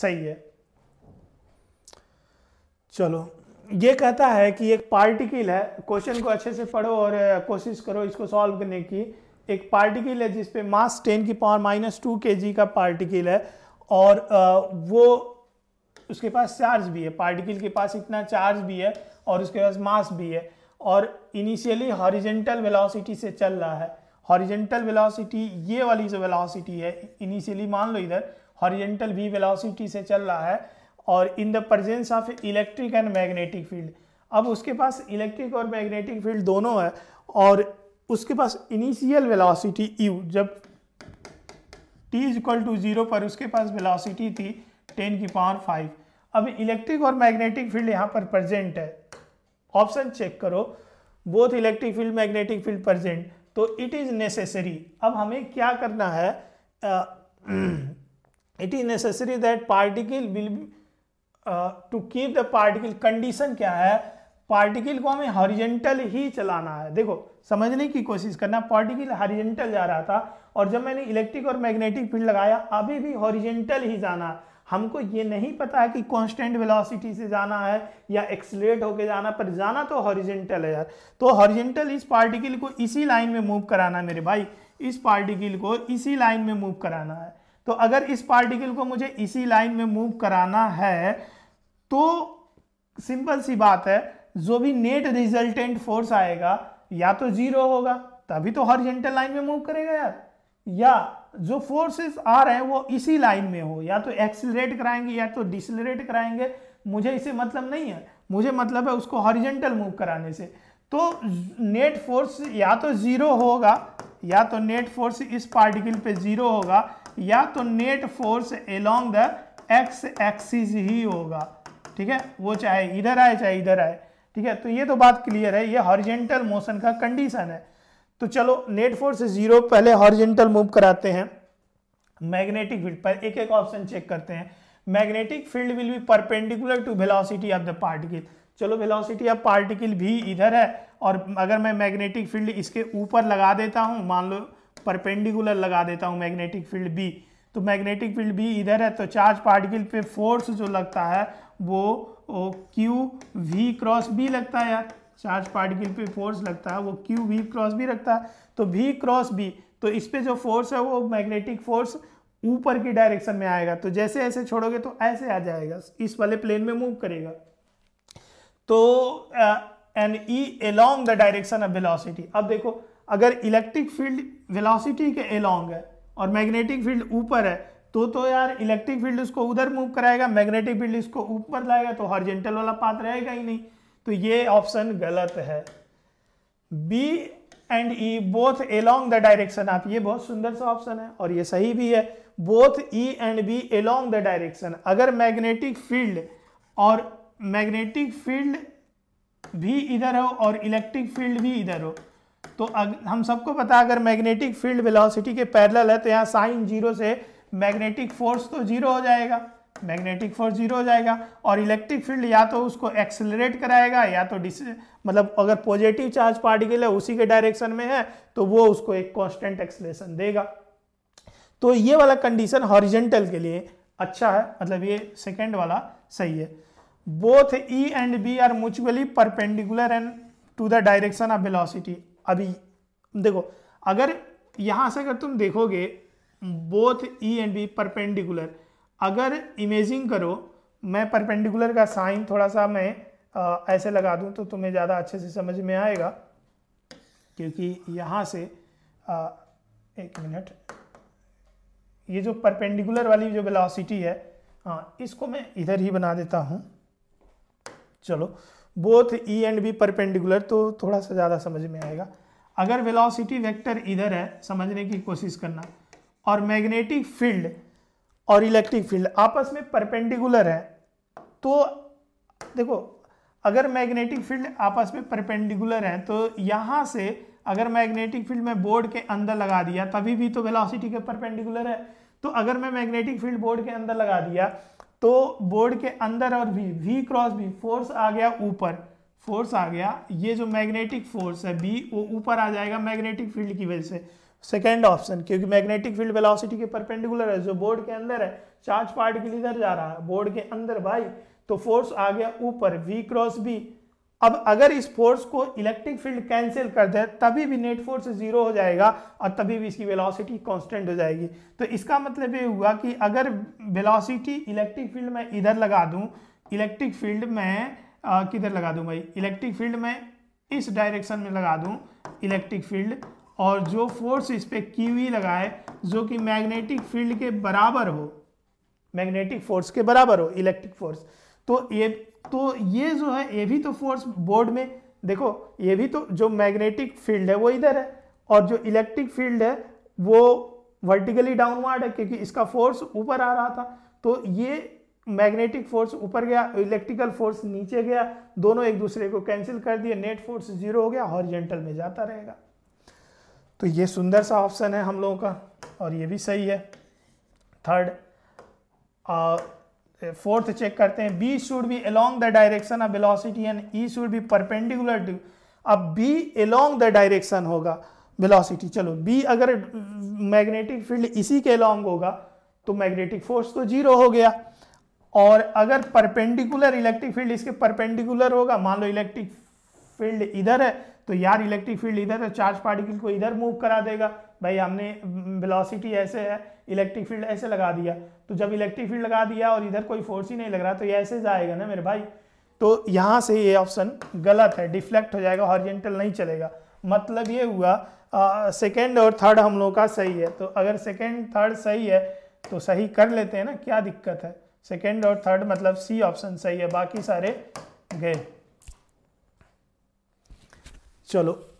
सही है चलो ये कहता है कि एक पार्टिकल है क्वेश्चन को अच्छे से पढ़ो और कोशिश करो इसको सॉल्व करने की एक पार्टिकल है जिसपे मास टेन की power minus two K G का पार्टिकल है और वो उसके पास चार्ज भी है पार्टिकल के पास इतना चार्ज भी है और उसके पास मास भी है और इनिशियली हॉरिजेंटल वेलोसिटी से चल रहा है हॉरिजेंटल वेलोसिटी ये वाली जो वेलोसिटी है इनिशियली मान लो इधर हॉरिजेंटल वी वेलोसिटी से चल रहा है और in the presence of electric and magnetic field अब उसके पास इलेक्ट्रिक और मैग्नेटिक फील्ड दोनों है और उसके पास इनिशियल वेलोसिटी यू जब T is equal to zero पर उसके पास वेलोसिटी थी टेन की पावर फाइव अब इलेक्ट्रिक और मैग्नेटिक फील्ड यहाँ पर प्रेजेंट है ऑप्शन चेक करो both electric field magnetic field present तो इट इज़ नेसेसरी अब हमें क्या करना है it is necessary particle will will to keep the particle condition क्या है पार्टिकल को हमें हॉरिजेंटल ही चलाना है देखो समझने की कोशिश करना पार्टिकल हॉरिजेंटल जा रहा था और जब मैंने इलेक्ट्रिक और मैग्नेटिक फील्ड लगाया अभी भी हॉरिजेंटल ही जाना हमको ये नहीं पता है कि कांस्टेंट वेलोसिटी से जाना है या एक्सलेट होके जाना पर जाना तो हॉरिजेंटल है यार तो हॉरिजेंटल इस पार्टिकल को इसी लाइन में मूव कराना मेरे भाई इस पार्टिकल को इसी लाइन में मूव कराना है तो अगर इस पार्टिकल को मुझे इसी लाइन में मूव कराना है तो सिंपल सी बात है जो भी नेट रिजल्टेंट फोर्स आएगा या तो जीरो होगा तभी तो हॉरिजेंटल लाइन में मूव करेगा यार या जो फोर्सेस आ रहे हैं वो इसी लाइन में हो या तो एक्सिलरेट कराएंगे या तो डिसलरेट कराएंगे मुझे इसे मतलब नहीं है मुझे मतलब है उसको हॉरिजेंटल मूव कराने से तो नेट फोर्स या तो जीरो होगा या तो नेट फोर्स इस पार्टिकल पे जीरो होगा या तो net force along the X axis ही होगा ठीक है वो चाहे इधर आए चाहे इधर आए ठीक है तो ये तो बात क्लियर है ये हॉर्जेंटल मोशन का कंडीशन है तो चलो नेट फोर्स जीरो पहले हॉर्जेंटल मूव कराते हैं मैग्नेटिक फील्ड पर एक एक ऑप्शन चेक करते हैं magnetic field will be perpendicular to velocity of the particle चलो वेलोसिटी ऑफ पार्टिकल भी इधर है और अगर मैं मैग्नेटिक फील्ड इसके ऊपर लगा देता हूँ मान लो परपेंडिकुलर लगा देता हूँ मैग्नेटिक फील्ड बी तो मैग्नेटिक फील्ड बी इधर है तो चार्ज पार्टिकल पे फोर्स जो लगता है वो क्यू वी क्रॉस बी लगता है यार चार्ज पार्टिकल पे फोर्स लगता है वो क्यू वी क्रॉस बी लगता है तो वी क्रॉस बी तो इस पर जो फोर्स है वो मैग्नेटिक फोर्स ऊपर की डायरेक्शन में आएगा तो जैसे ऐसे छोड़ोगे तो ऐसे आ जाएगा इस वाले प्लेन में मूव करेगा तो N E along the direction of velocity अब देखो अगर इलेक्ट्रिक फील्ड वेलोसिटी के एलोंग है और मैग्नेटिक फील्ड ऊपर है तो तो यार इलेक्ट्रिक फील्ड उसको उधर मूव कराएगा मैग्नेटिक फील्ड इसको ऊपर लाएगा तो हॉर्जेंटल वाला पाथ रहेगा ही नहीं तो ये ऑप्शन गलत है B and E both along the direction आप ये बहुत सुंदर सा ऑप्शन है और ये सही भी है both E and B along the direction अगर मैग्नेटिक फील्ड और मैग्नेटिक फील्ड भी इधर हो और इलेक्ट्रिक फील्ड भी इधर हो तो हम सबको पता अगर मैग्नेटिक फील्ड वेलोसिटी के पैरेलल है तो यहाँ साइन जीरो से मैग्नेटिक फोर्स तो जीरो हो जाएगा मैग्नेटिक फोर्स जीरो हो जाएगा और इलेक्ट्रिक फील्ड या तो उसको एक्सेलरेट कराएगा या तो डिस मतलब अगर पॉजिटिव चार्ज पार्टिकल है उसी के डायरेक्शन में है तो वो उसको एक कॉन्स्टेंट एक्सलेशन देगा तो ये वाला कंडीशन हॉरिजेंटल के लिए अच्छा है मतलब ये सेकेंड वाला सही है both E and B are mutually perpendicular and to the direction of velocity अभी देखो अगर यहाँ से अगर तुम देखोगे both E and B perpendicular अगर इमेजिंग करो मैं परपेंडिकुलर का साइन थोड़ा सा मैं आ, ऐसे लगा दूं तो तुम्हें ज़्यादा अच्छे से समझ में आएगा क्योंकि यहाँ से आ, एक मिनट ये जो परपेंडिकुलर वाली जो वेलोसिटी है हाँ इसको मैं इधर ही बना देता हूँ चलो both E and B perpendicular तो थोड़ा सा ज़्यादा समझ में आएगा अगर वेलोसिटी वेक्टर इधर है समझने की कोशिश करना और मैग्नेटिक फील्ड और इलेक्ट्रिक फील्ड आपस में परपेंडिकुलर है तो देखो अगर मैग्नेटिक फील्ड आपस में परपेंडिकुलर है तो यहाँ से अगर मैग्नेटिक फील्ड में बोर्ड के अंदर लगा दिया तभी भी तो वेलोसिटी के परपेंडिकुलर है तो अगर मैं मैग्नेटिक फील्ड बोर्ड के अंदर लगा दिया तो बोर्ड के अंदर और भी वी क्रॉस भी फोर्स आ गया ऊपर फोर्स आ गया ये जो मैग्नेटिक फोर्स है बी वो ऊपर आ जाएगा मैग्नेटिक फील्ड की वजह से सेकेंड ऑप्शन क्योंकि मैग्नेटिक फील्ड वेलोसिटी के परपेंडिकुलर है जो बोर्ड के अंदर है चार्ज पार्टिकल इधर जा रहा है बोर्ड के अंदर भाई तो फोर्स आ गया ऊपर वी क्रॉस बी अब अगर इस फोर्स को इलेक्ट्रिक फील्ड कैंसिल कर दे तभी भी नेट फोर्स जीरो हो जाएगा और तभी भी इसकी वेलोसिटी कांस्टेंट हो जाएगी तो इसका मतलब ये हुआ कि अगर वेलोसिटी इलेक्ट्रिक फील्ड में इधर लगा दूं इलेक्ट्रिक फील्ड में किधर लगा दूं भाई इलेक्ट्रिक फील्ड में इस डायरेक्शन में लगा दूँ इलेक्ट्रिक फील्ड और जो फोर्स इस पर क्यू e लगाए जो कि मैग्नेटिक फील्ड के बराबर हो मैग्नेटिक फोर्स के बराबर हो इलेक्ट्रिक फोर्स तो ये तो ये जो है ये भी तो फोर्स बोर्ड में देखो ये भी तो जो मैग्नेटिक फील्ड है वो इधर है और जो इलेक्ट्रिक फील्ड है वो वर्टिकली डाउनवर्ड है क्योंकि इसका फोर्स ऊपर आ रहा था तो ये मैग्नेटिक फोर्स ऊपर गया इलेक्ट्रिकल फोर्स नीचे गया दोनों एक दूसरे को कैंसिल कर दिए नेट फोर्स जीरो हो गया हॉरिजेंटल में जाता रहेगा तो ये सुंदर सा ऑप्शन है हम लोगों का और ये भी सही है थर्ड फोर्थ चेक करते हैं B should be along the direction of velocity and E should be perpendicular to अब बी अलोंग द डायरेक्शन होगा वेलोसिटी चलो बी अगर मैग्नेटिक फील्ड इसी के अलोंग होगा तो मैग्नेटिक फोर्स तो जीरो हो गया और अगर परपेंडिकुलर इलेक्ट्रिक फील्ड इसके परपेंडिकुलर होगा मान लो इलेक्ट्रिक फील्ड इधर है तो यार इलेक्ट्रिक फील्ड इधर है चार्ज पार्टिकल को इधर मूव करा देगा भाई हमने वेलोसिटी हम्म, ऐसे है इलेक्ट्रिक फील्ड ऐसे लगा दिया तो जब इलेक्ट्रिक फील्ड लगा दिया और इधर कोई फोर्स ही नहीं लग रहा तो ये ऐसे जाएगा ना मेरे भाई तो यहाँ से ये ऑप्शन गलत है डिफ्लेक्ट हो जाएगा हॉरिजेंटल नहीं चलेगा मतलब ये हुआ सेकेंड और थर्ड हम लोग का सही है तो अगर सेकेंड थर्ड सही है तो सही कर लेते हैं ना क्या दिक्कत है सेकेंड और थर्ड मतलब सी ऑप्शन सही है बाकी सारे गए चलो